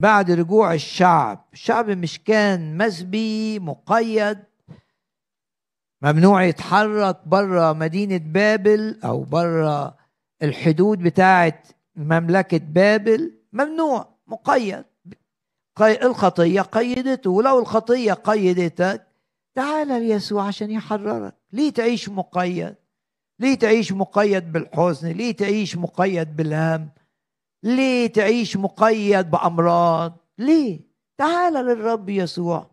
بعد رجوع الشعب الشعب مش كان مسبي مقيد ممنوع يتحرك بره مدينة بابل أو بره الحدود بتاعة مملكة بابل ممنوع مقيد الخطية قيدته ولو الخطية قيدتك تعال ليسوع عشان يحررك ليه تعيش مقيد ليه تعيش مقيد بالحزن ليه تعيش مقيد بالهم ليه تعيش مقيد بأمراض ليه تعال للرب يسوع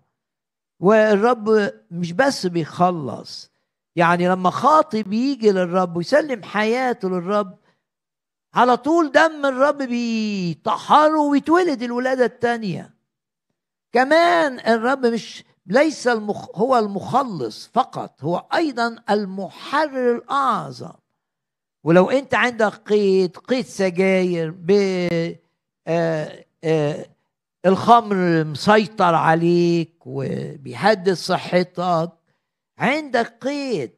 والرب مش بس بيخلص يعني لما خاطب بيجي للرب ويسلم حياته للرب على طول دم الرب بيطهره ويتولد الولادة الثانيه كمان الرب مش ليس المخ هو المخلص فقط هو أيضا المحرر الأعظم ولو انت عندك قيد قيد سجاير ب آه، آه، الخمر مسيطر عليك وبيهدد صحتك عندك قيد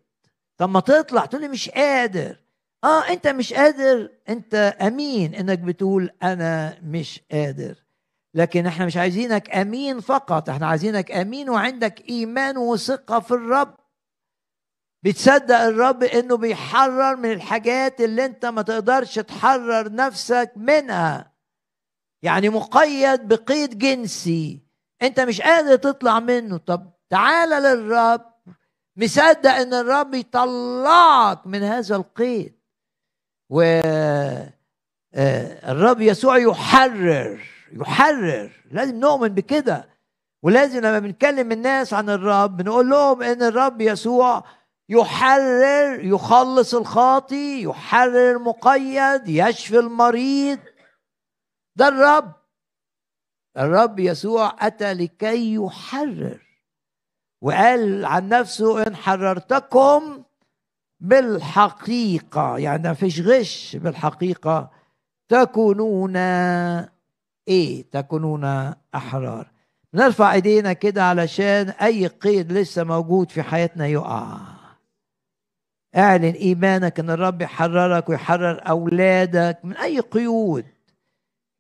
طب ما تطلع تقول لي مش قادر اه انت مش قادر انت امين انك بتقول انا مش قادر لكن احنا مش عايزينك امين فقط احنا عايزينك امين وعندك ايمان وثقه في الرب بتصدق الرب انه بيحرر من الحاجات اللي انت ما تقدرش تحرر نفسك منها يعني مقيد بقيد جنسي انت مش قادر تطلع منه طب تعال للرب مصدق ان الرب يطلعك من هذا القيد و آه، الرب يسوع يحرر يحرر لازم نؤمن بكده ولازم لما بنتكلم الناس عن الرب بنقول لهم ان الرب يسوع يحرر يخلص الخاطي يحرر المقيد يشفي المريض ده الرب الرب يسوع أتى لكي يحرر وقال عن نفسه إن حررتكم بالحقيقة يعني ما فيش غش بالحقيقة تكونون إيه تكونون أحرار نرفع إيدينا كده علشان أي قيد لسه موجود في حياتنا يقع اعلن ايمانك ان الرب يحررك ويحرر اولادك من اي قيود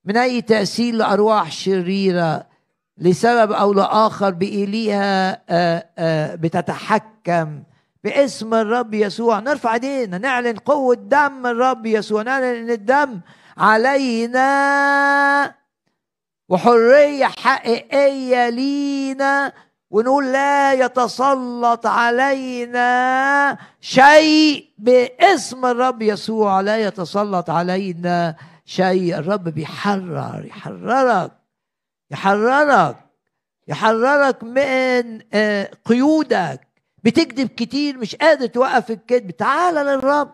من اي تاثير لارواح شريره لسبب او لاخر بايليها آه، آه، بتتحكم باسم الرب يسوع نرفع ايدينا نعلن قوه دم الرب يسوع نعلن ان الدم علينا وحريه حقيقيه لينا ونقول لا يتسلط علينا شيء باسم الرب يسوع لا يتسلط علينا شيء الرب بيحرر يحررك يحررك يحررك من آه، قيودك بتكذب كتير مش قادر توقف الكذب تعال للرب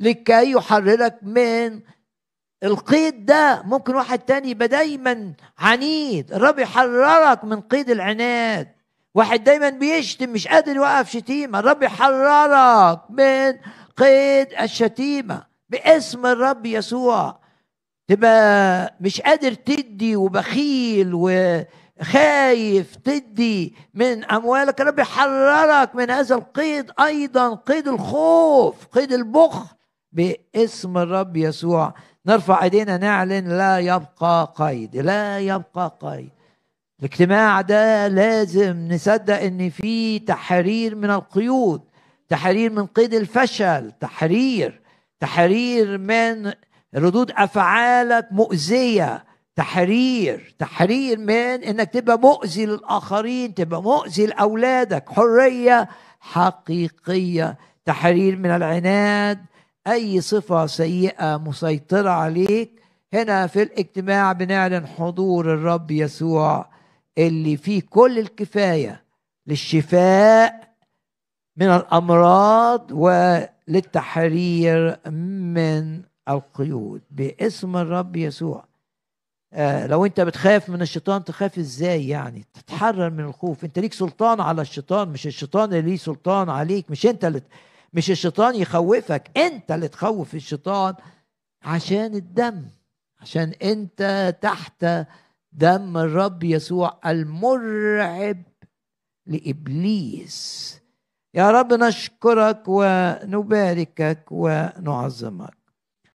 لكي يحررك من القيد ده ممكن واحد تاني يبقى دايما عنيد الرب يحررك من قيد العناد واحد دايما بيشتم مش قادر يوقف شتيمة الرب يحررك من قيد الشتيمة باسم الرب يسوع تبقى مش قادر تدي وبخيل وخايف تدي من أموالك الرب يحررك من هذا القيد أيضا قيد الخوف قيد البخل باسم الرب يسوع نرفع ايدينا نعلن لا يبقى قيد لا يبقى قيد الاجتماع ده لازم نصدق ان في تحرير من القيود تحرير من قيد الفشل تحرير تحرير من ردود افعالك مؤذيه تحرير تحرير من انك تبقى مؤذي للاخرين تبقى مؤذي لاولادك حريه حقيقيه تحرير من العناد اي صفه سيئه مسيطره عليك هنا في الاجتماع بنعلن حضور الرب يسوع اللي فيه كل الكفايه للشفاء من الامراض وللتحرير من القيود باسم الرب يسوع آه لو انت بتخاف من الشيطان تخاف ازاي يعني تتحرر من الخوف انت ليك سلطان على الشيطان مش الشيطان اللي ليه سلطان عليك مش انت اللي مش الشيطان يخوفك انت اللي تخوف الشيطان عشان الدم عشان انت تحت دم الرب يسوع المرعب لابليس يا رب نشكرك ونباركك ونعظمك